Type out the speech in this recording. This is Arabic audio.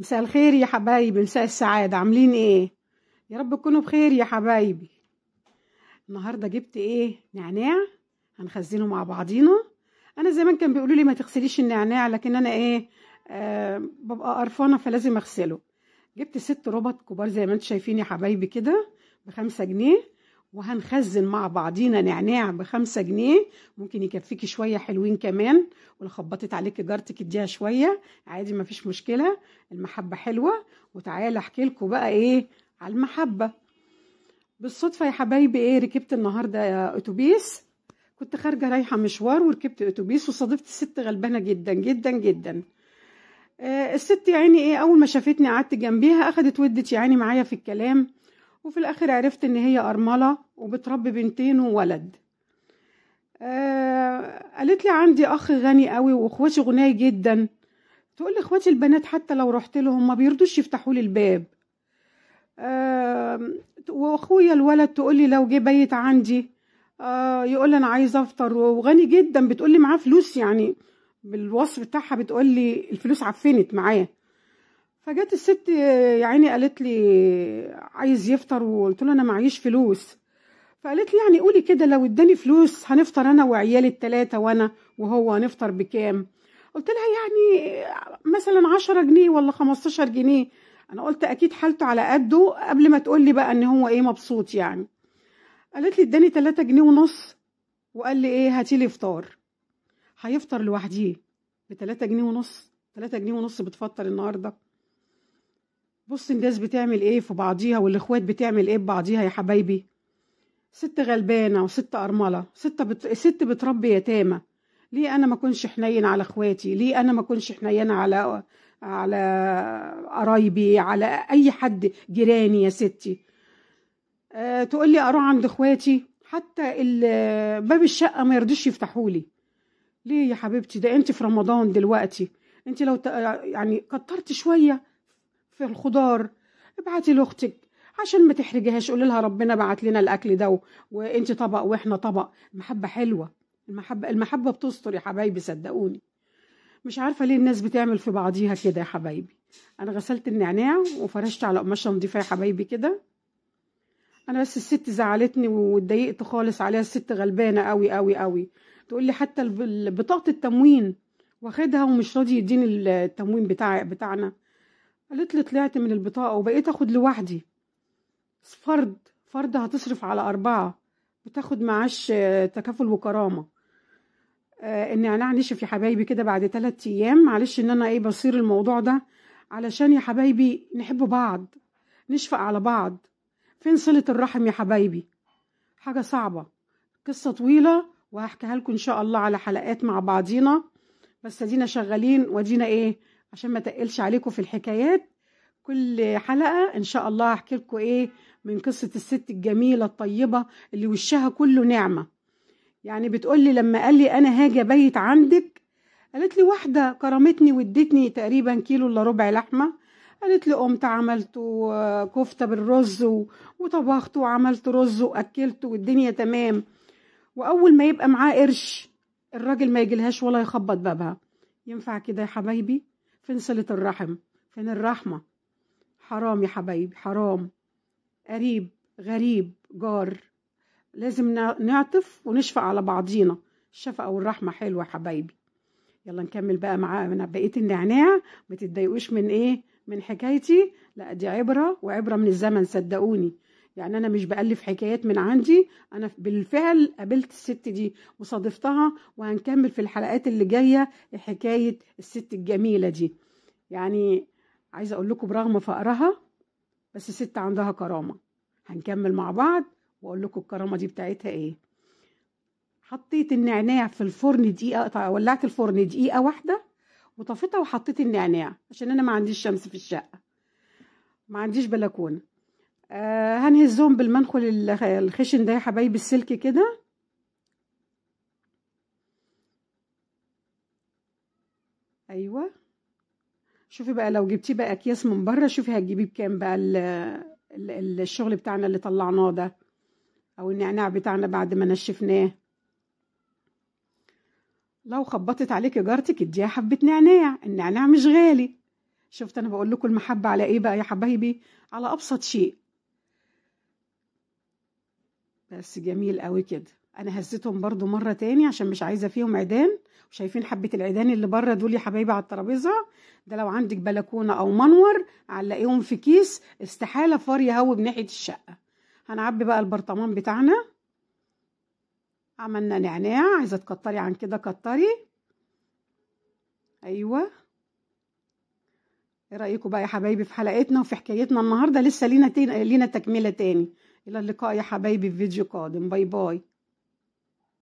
مساء الخير يا حبايبي مساء السعادة عاملين ايه يا رب تكونوا بخير يا حبايبي النهاردة جبت ايه نعناع هنخزنه مع بعضينا انا زمان كان بيقولوا لي ما تغسليش النعناع لكن انا ايه آه ببقى قرفانة فلازم اغسله جبت ست ربط كبار زي ما انتم شايفين يا حبايبي كده بخمسة جنيه وهنخزن مع بعضينا نعناع بخمسة جنيه ممكن يكفيكي شوية حلوين كمان ولو خبطت عليكي جارتك اديها شوية عادي مفيش مشكلة المحبة حلوة وتعالى احكي لكم بقى ايه على المحبة بالصدفة يا حبايبي ايه ركبت النهاردة اتوبيس كنت خارجة رايحة مشوار وركبت اتوبيس وصادفت ست غلبانة جدا جدا جدا آه، الست يعني ايه اول ما شافتني قعدت جنبيها اخدت ودت يعني معايا في الكلام وفي الاخر عرفت ان هي ارمله وبتربي بنتين وولد آه قالت لي عندي اخ غني قوي واخواتي غناي جدا تقول لي اخواتي البنات حتى لو رحت لهم ما بيرضوش يفتحوا لي الباب آه واخويا الولد تقول لي لو جه بيت عندي آه يقول لي انا عايز افطر وغني جدا بتقول لي معاه فلوس يعني بالوصف بتاعها بتقول لي الفلوس عفنت معاه فجت الست يا عيني قالت لي عايز يفطر وقلت له انا معيش فلوس فقالت لي يعني قولي كده لو اداني فلوس هنفطر انا وعيالي التلاتة وانا وهو هنفطر بكام قلت لها يعني مثلا 10 جنيه ولا 15 جنيه انا قلت اكيد حالته على قده قبل ما تقول لي بقى ان هو ايه مبسوط يعني قالت لي اداني 3 جنيه ونص وقال لي ايه هاتي لي فطار هيفطر لوحديه ب 3 جنيه ونص 3 جنيه ونص بتفطر النهارده بص الناس بتعمل ايه في بعضيها والاخوات بتعمل ايه ببعضيها يا حبايبي ست غلبانه وست ارمله ست بت... ست بتربي يتامى ليه انا ما اكونش حنين على اخواتي ليه انا ما اكونش حنينه على على قرايبي على اي حد جيراني يا ستي أه تقول لي اروح عند اخواتي حتى باب الشقه ما يرضيش يفتحولي ليه يا حبيبتي ده انت في رمضان دلوقتي انت لو يعني كترت شويه في الخضار ابعتي لاختك عشان ما تحرجهاش قولي لها ربنا بعت لنا الاكل ده وانت طبق واحنا طبق المحبه حلوه المحبه المحبه بتستر يا حبايبي صدقوني مش عارفه ليه الناس بتعمل في بعضيها كده يا حبايبي انا غسلت النعناع وفرشت على قماشه نضيفه يا حبايبي كده انا بس الست زعلتني واتضايقت خالص عليها الست غلبانه قوي قوي قوي تقول لي حتى بطاقه التموين واخدها ومش راضي يديني التموين بتاع بتاعنا قالت لي طلعت من البطاقة وبقيت أخد لوحدي فرد فرد هتصرف على أربعة بتاخد معاش آه، تكافل وكرامة آه أنا نشف يا حبايبي كده بعد تلات أيام معلش إن أنا إيه بصير الموضوع ده علشان يا حبايبي نحب بعض نشفق على بعض فين صلة الرحم يا حبايبي حاجة صعبة قصة طويلة وهحكيها لكم إن شاء الله على حلقات مع بعضينا بس ادينا شغالين وادينا ايه عشان ما تقلش عليكم في الحكايات كل حلقة إن شاء الله هحكي لكم إيه من قصة الست الجميلة الطيبة اللي وشها كله نعمة يعني بتقول لي لما قال لي أنا هاجي أبيت عندك قالت لي واحدة كرمتني وادتني تقريبا كيلو إلا ربع لحمة قالت لي قمت عملت كفتة بالرز وطبخت وعملت رز وأكلت والدنيا تمام وأول ما يبقى معاه قرش الراجل ما يجيلهاش ولا يخبط بابها ينفع كده يا حبايبي فين صلة الرحم فين الرحمة حرام يا حبايبي حرام قريب غريب جار لازم نعطف ونشفق على بعضينا الشفقة والرحمة حلوة يا حبايبي يلا نكمل بقى مع بقية النعناع ما تتضايقوش من ايه من حكايتي لا دي عبرة وعبرة من الزمن صدقوني يعني انا مش بالف حكايات من عندي انا بالفعل قابلت الست دي وصادفتها وهنكمل في الحلقات اللي جايه حكايه الست الجميله دي يعني عايزه اقول لكم برغم فقرها بس ست عندها كرامه هنكمل مع بعض واقول لكم الكرامه دي بتاعتها ايه حطيت النعناع في الفرن دقيقه طيب ولعت الفرن دقيقه واحده وطفيتها وحطيت النعناع عشان انا ما عنديش شمس في الشقه ما عنديش بلكونه آه هنهزهم بالمنخل الخشن ده يا حبايبي السلك كده ايوه شوفي بقى لو جبتيه بقى اكياس من بره شوفي هتجيبيه بكام بقى الـ الـ الشغل بتاعنا اللي طلعناه ده او النعناع بتاعنا بعد ما نشفناه لو خبطت عليك جارتك اديها حبه نعناع النعناع مش غالي شفت انا بقول لكم المحبه على ايه بقى يا حبايبي على ابسط شيء بس جميل قوي كده انا هزيتهم برضو مره تاني عشان مش عايزه فيهم عيدان وشايفين حبه العيدان اللي بره دول يا حبايبي على الترابيزه ده لو عندك بلكونه او منور علقيهم في كيس استحاله فار يهوب ناحيه الشقه هنعبي بقى البرطمان بتاعنا عملنا نعناع عايزه تكتري عن كده كتري ايوه ايه رايكم بقى يا حبايبي في حلقتنا وفي حكايتنا النهارده لسه لينا تين... لينا تكمله تاني إلى اللقاء يا حبايبي في فيديو قادم باي باي